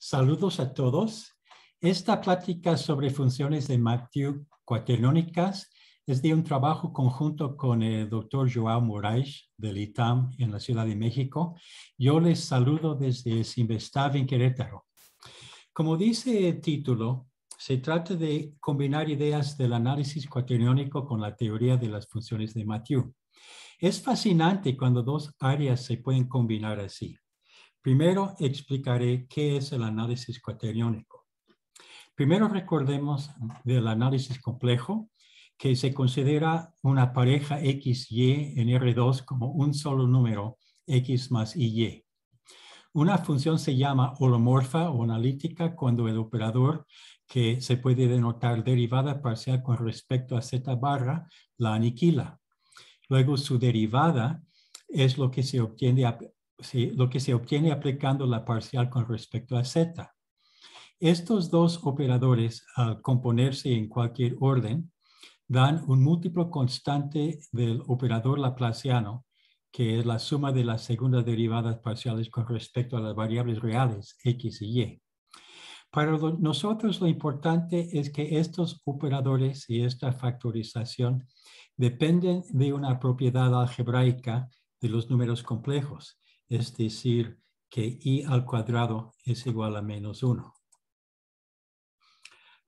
Saludos a todos. Esta plática sobre funciones de Matthew cuaternónicas es de un trabajo conjunto con el doctor Joao Moraes del ITAM en la Ciudad de México. Yo les saludo desde Sinvestav en Querétaro. Como dice el título, se trata de combinar ideas del análisis cuaternónico con la teoría de las funciones de Mathieu. Es fascinante cuando dos áreas se pueden combinar así. Primero explicaré qué es el análisis cuateriónico. Primero recordemos del análisis complejo, que se considera una pareja XY en R2 como un solo número, X más Y. Una función se llama holomorfa o analítica cuando el operador que se puede denotar derivada parcial con respecto a z barra la aniquila. Luego su derivada es lo que se obtiene a, lo que se obtiene aplicando la parcial con respecto a z. Estos dos operadores, al componerse en cualquier orden, dan un múltiplo constante del operador laplaciano, que es la suma de las segundas derivadas parciales con respecto a las variables reales x y y. Para nosotros lo importante es que estos operadores y esta factorización dependen de una propiedad algebraica de los números complejos, es decir, que i al cuadrado es igual a menos 1.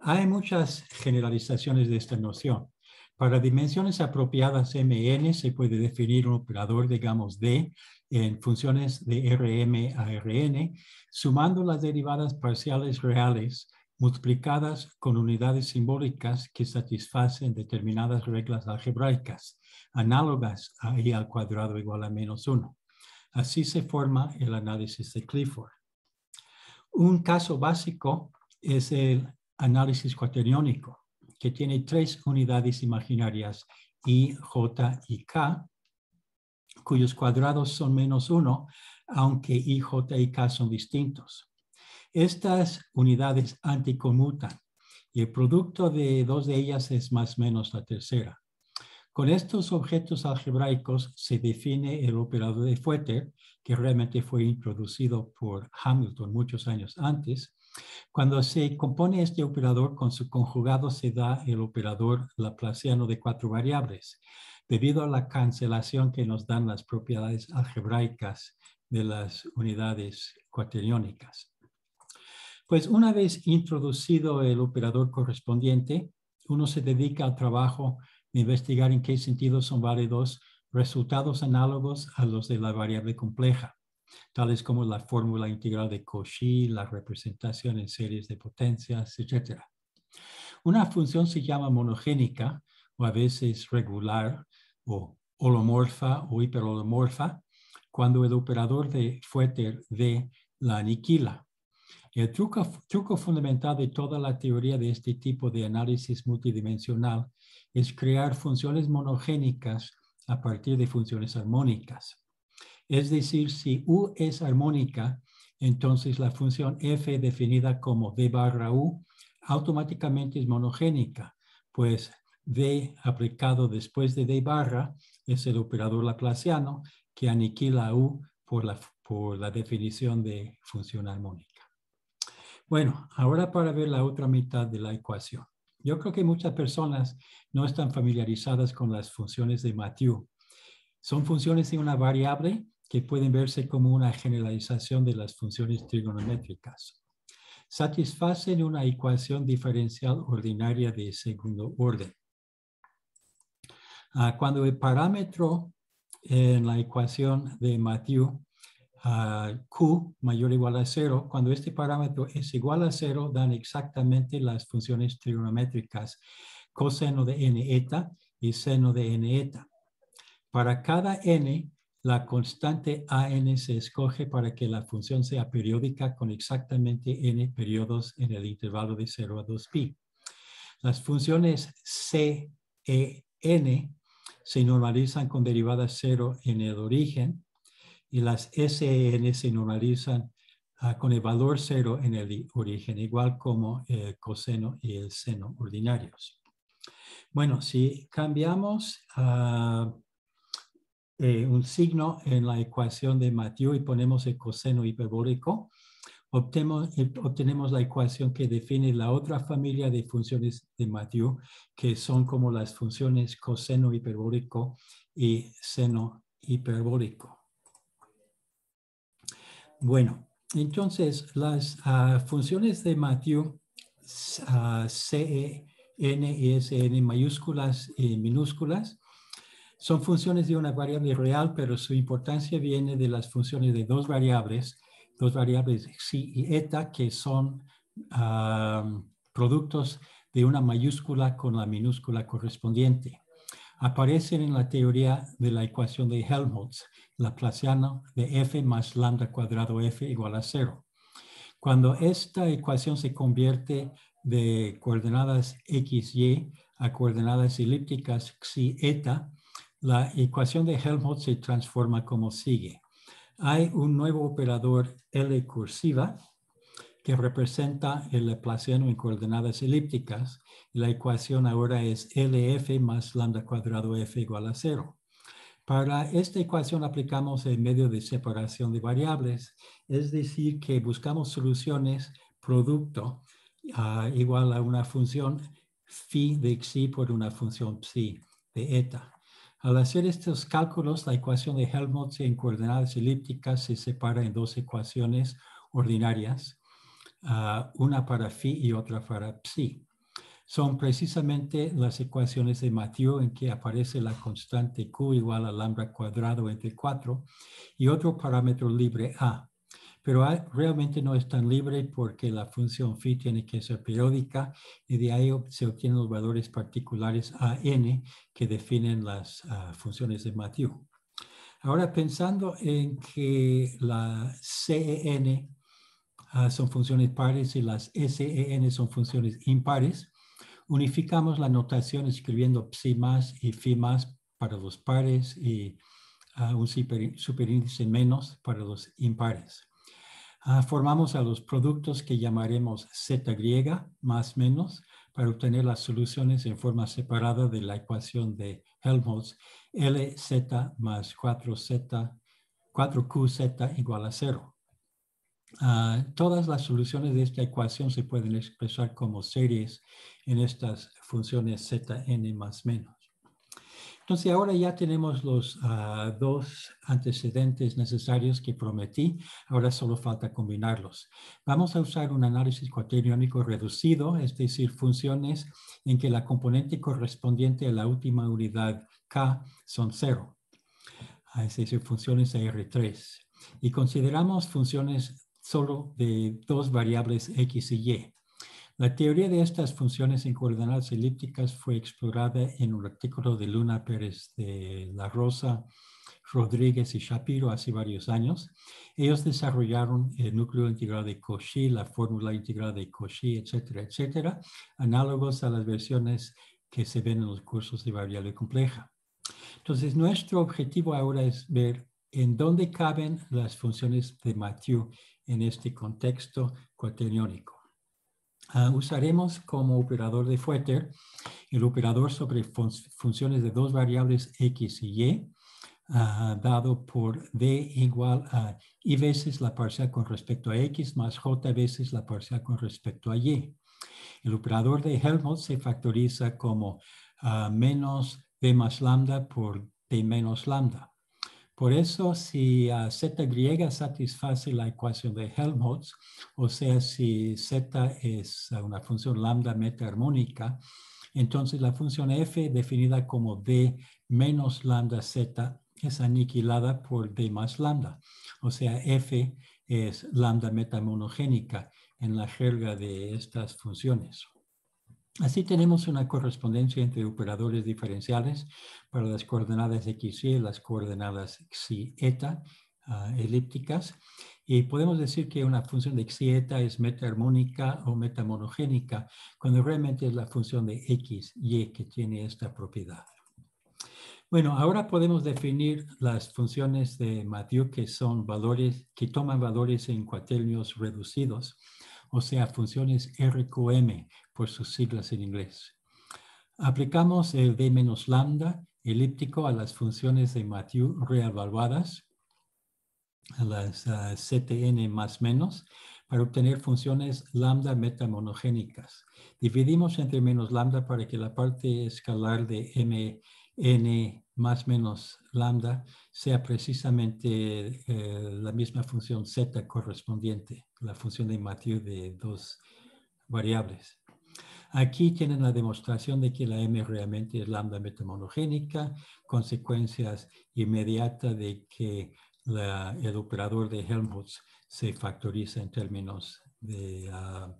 Hay muchas generalizaciones de esta noción. Para dimensiones apropiadas n se puede definir un operador, digamos, D en funciones de Rm a Rn, sumando las derivadas parciales reales multiplicadas con unidades simbólicas que satisfacen determinadas reglas algebraicas, análogas a i al cuadrado igual a menos 1. Así se forma el análisis de Clifford. Un caso básico es el análisis cuaterniónico, que tiene tres unidades imaginarias, I, J y K, cuyos cuadrados son menos uno, aunque I, J y K son distintos. Estas unidades anticomutan y el producto de dos de ellas es más menos la tercera. Con estos objetos algebraicos se define el operador de Fueter, que realmente fue introducido por Hamilton muchos años antes. Cuando se compone este operador con su conjugado se da el operador laplaciano de cuatro variables. Debido a la cancelación que nos dan las propiedades algebraicas de las unidades cuateriónicas. Pues una vez introducido el operador correspondiente, uno se dedica al trabajo investigar en qué sentido son válidos resultados análogos a los de la variable compleja, tales como la fórmula integral de Cauchy, la representación en series de potencias, etc. Una función se llama monogénica o a veces regular o holomorfa o hiperholomorfa cuando el operador de Fueter de la aniquila. El truco, truco fundamental de toda la teoría de este tipo de análisis multidimensional es crear funciones monogénicas a partir de funciones armónicas. Es decir, si U es armónica, entonces la función f definida como D barra u automáticamente es monogénica, pues D aplicado después de d barra es el operador laplaciano que aniquila u por la, por la definición de función armónica. Bueno, ahora para ver la otra mitad de la ecuación. Yo creo que muchas personas no están familiarizadas con las funciones de Mathieu. Son funciones de una variable que pueden verse como una generalización de las funciones trigonométricas. Satisfacen una ecuación diferencial ordinaria de segundo orden. Ah, cuando el parámetro en la ecuación de Mathieu Q mayor o igual a cero, cuando este parámetro es igual a cero, dan exactamente las funciones trigonométricas coseno de n eta y seno de n eta. Para cada n, la constante a n se escoge para que la función sea periódica con exactamente n periodos en el intervalo de 0 a 2pi. Las funciones C, E, N se normalizan con derivada 0 en el origen y las SEN se normalizan ah, con el valor cero en el origen, igual como el coseno y el seno ordinarios. Bueno, si cambiamos ah, eh, un signo en la ecuación de Mathieu y ponemos el coseno hiperbólico, obtenemos, obtenemos la ecuación que define la otra familia de funciones de Mathieu, que son como las funciones coseno hiperbólico y seno hiperbólico. Bueno, entonces las ah, funciones de Matthew, ah, C, E, N y e N mayúsculas y minúsculas, son funciones de una variable real, pero su importancia viene de las funciones de dos variables, dos variables xi y eta, que son ah, productos de una mayúscula con la minúscula correspondiente aparecen en la teoría de la ecuación de Helmholtz, laplaciano de f más lambda cuadrado f igual a cero. Cuando esta ecuación se convierte de coordenadas xy a coordenadas elípticas xi eta, la ecuación de Helmholtz se transforma como sigue. Hay un nuevo operador L cursiva que representa el laplaciano en coordenadas elípticas. La ecuación ahora es LF más lambda cuadrado F igual a cero. Para esta ecuación aplicamos el medio de separación de variables, es decir, que buscamos soluciones producto ah, igual a una función phi de xi por una función psi de eta. Al hacer estos cálculos, la ecuación de Helmholtz en coordenadas elípticas se separa en dos ecuaciones ordinarias una para phi y otra para psi. Son precisamente las ecuaciones de Mathieu en que aparece la constante Q igual a lambda cuadrado entre 4 y otro parámetro libre A. Pero realmente no es tan libre porque la función phi tiene que ser periódica y de ahí se obtienen los valores particulares a n que definen las ah, funciones de Mathieu. Ahora pensando en que la CEN Ah, son funciones pares y las SEN son funciones impares. Unificamos la notación escribiendo psi más y phi más para los pares y ah, un superíndice menos para los impares. Ah, formamos a los productos que llamaremos Z griega más menos para obtener las soluciones en forma separada de la ecuación de Helmholtz LZ más 4Z, 4QZ igual a 0. Ah, todas las soluciones de esta ecuación se pueden expresar como series en estas funciones zn más menos. Entonces ahora ya tenemos los ah, dos antecedentes necesarios que prometí, ahora solo falta combinarlos. Vamos a usar un análisis cuaterniónico reducido, es decir, funciones en que la componente correspondiente a la última unidad k son cero, ah, es decir, funciones R3. Y consideramos funciones solo de dos variables x y y. La teoría de estas funciones en coordenadas elípticas fue explorada en un artículo de Luna Pérez de La Rosa, Rodríguez y Shapiro hace varios años. Ellos desarrollaron el núcleo integral de Cauchy, la fórmula integral de Cauchy, etcétera, etcétera, análogos a las versiones que se ven en los cursos de variable compleja. Entonces, nuestro objetivo ahora es ver en dónde caben las funciones de Mathieu en este contexto cuaterniónico. Ah, usaremos como operador de Fueter el operador sobre funciones de dos variables x y y, ah, dado por d igual a y veces la parcial con respecto a x más j veces la parcial con respecto a y. El operador de Helmholtz se factoriza como ah, menos d más lambda por d menos lambda. Por eso, si z griega satisface la ecuación de Helmholtz, o sea, si z es una función lambda metaharmónica, entonces la función f definida como d menos lambda z es aniquilada por d más lambda. O sea, f es lambda metamonogénica en la jerga de estas funciones. Así tenemos una correspondencia entre operadores diferenciales para las coordenadas x y las coordenadas x eta ah, elípticas. Y podemos decir que una función de x eta es metaharmónica o metamonogénica, cuando realmente es la función de x, y que tiene esta propiedad. Bueno, ahora podemos definir las funciones de Mathieu que son valores, que toman valores en cuaternios reducidos, o sea, funciones RQM, por sus siglas en inglés. Aplicamos el D menos lambda elíptico a las funciones de Mathieu reevaluadas, a las uh, CTN más menos, para obtener funciones lambda metamonogénicas. Dividimos entre menos lambda para que la parte escalar de mn más menos lambda sea precisamente eh, la misma función z correspondiente, la función de Mathieu de dos variables. Aquí tienen la demostración de que la M realmente es lambda metamonogénica, consecuencias inmediatas de que el operador de Helmholtz se factoriza en términos de, ah,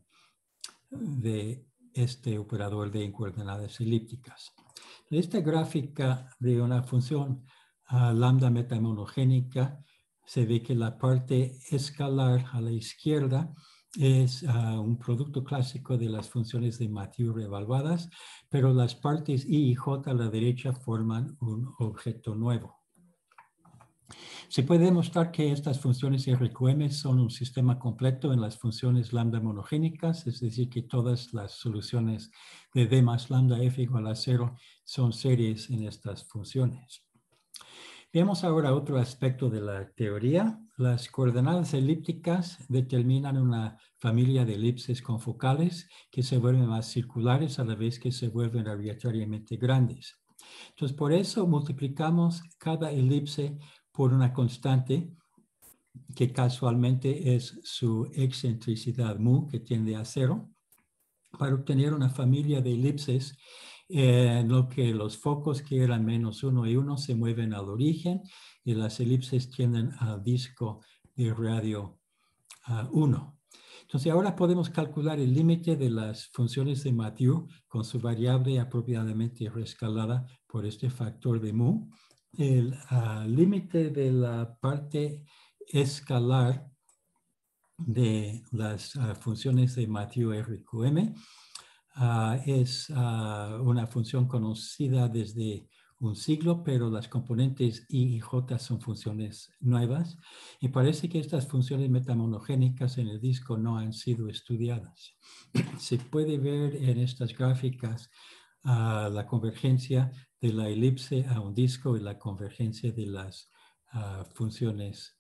este operador de coordenadas elípticas. Esta gráfica de una función ah, lambda metamonogénica se ve que la parte escalar a la izquierda es ah, un producto clásico de las funciones de Mathieu revaluadas, pero las partes i y j a la derecha forman un objeto nuevo. Se puede demostrar que estas funciones RQM son un sistema completo en las funciones lambda monogénicas, es decir, que todas las soluciones de D más lambda F igual a cero son series en estas funciones. Vemos ahora otro aspecto de la teoría. Las coordenadas elípticas determinan una familia de elipses confocales que se vuelven más circulares a la vez que se vuelven arbitrariamente grandes. Entonces, por eso multiplicamos cada elipse por una constante que casualmente es su excentricidad mu, que tiende a cero, para obtener una familia de elipses en eh, lo que los focos que eran menos uno y uno se mueven al origen y las elipses tienden al disco de radio 1. Ah, Entonces ahora podemos calcular el límite de las funciones de Mathieu con su variable apropiadamente rescalada por este factor de mu. El ah, límite de la parte escalar de las ah, funciones de Mathieu RQM Ah, es ah, una función conocida desde un siglo, pero las componentes I y J son funciones nuevas y parece que estas funciones metamonogénicas en el disco no han sido estudiadas. Se puede ver en estas gráficas ah, la convergencia de la elipse a un disco y la convergencia de las funciones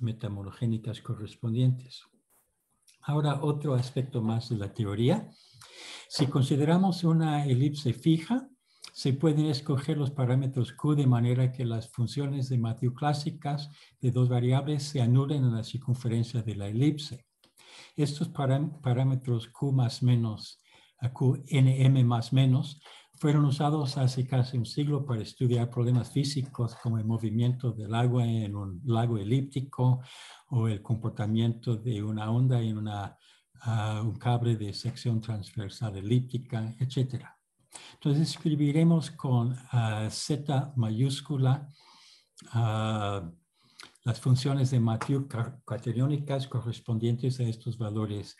metamonogénicas correspondientes. Ahora, otro aspecto más de la teoría. Si consideramos una elipse fija, se pueden escoger los parámetros Q de manera que las funciones de Matthew clásicas de dos variables se anulen en la circunferencia de la elipse. Estos parámetros Q más menos a QNM más menos fueron usados hace casi un siglo para estudiar problemas físicos como el movimiento del agua en un lago elíptico o el comportamiento de una onda en ah, un cable de sección transversal elíptica, etc. Entonces escribiremos con ah, Z mayúscula ah, las funciones de Mathieu cateriónicas correspondientes a estos valores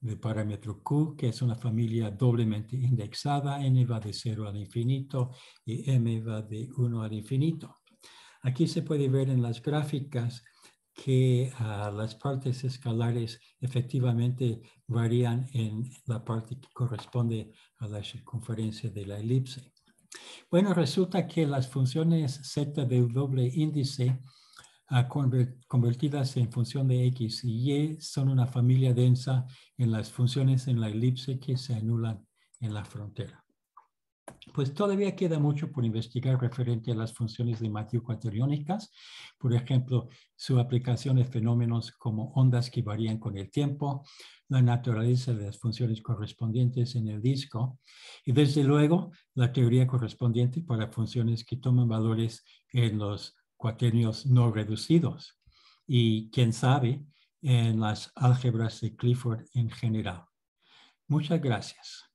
de parámetro Q, que es una familia doblemente indexada, n va de 0 al infinito y m va de 1 al infinito. Aquí se puede ver en las gráficas que ah, las partes escalares efectivamente varían en la parte que corresponde a la circunferencia de la elipse. Bueno, resulta que las funciones z de doble índice convertidas en función de x y y son una familia densa en las funciones en la elipse que se anulan en la frontera. Pues todavía queda mucho por investigar referente a las funciones de Matthew por ejemplo, su aplicación en fenómenos como ondas que varían con el tiempo, la naturaleza de las funciones correspondientes en el disco y desde luego la teoría correspondiente para funciones que toman valores en los cuaternios no reducidos y, quién sabe, en las álgebras de Clifford en general. Muchas gracias.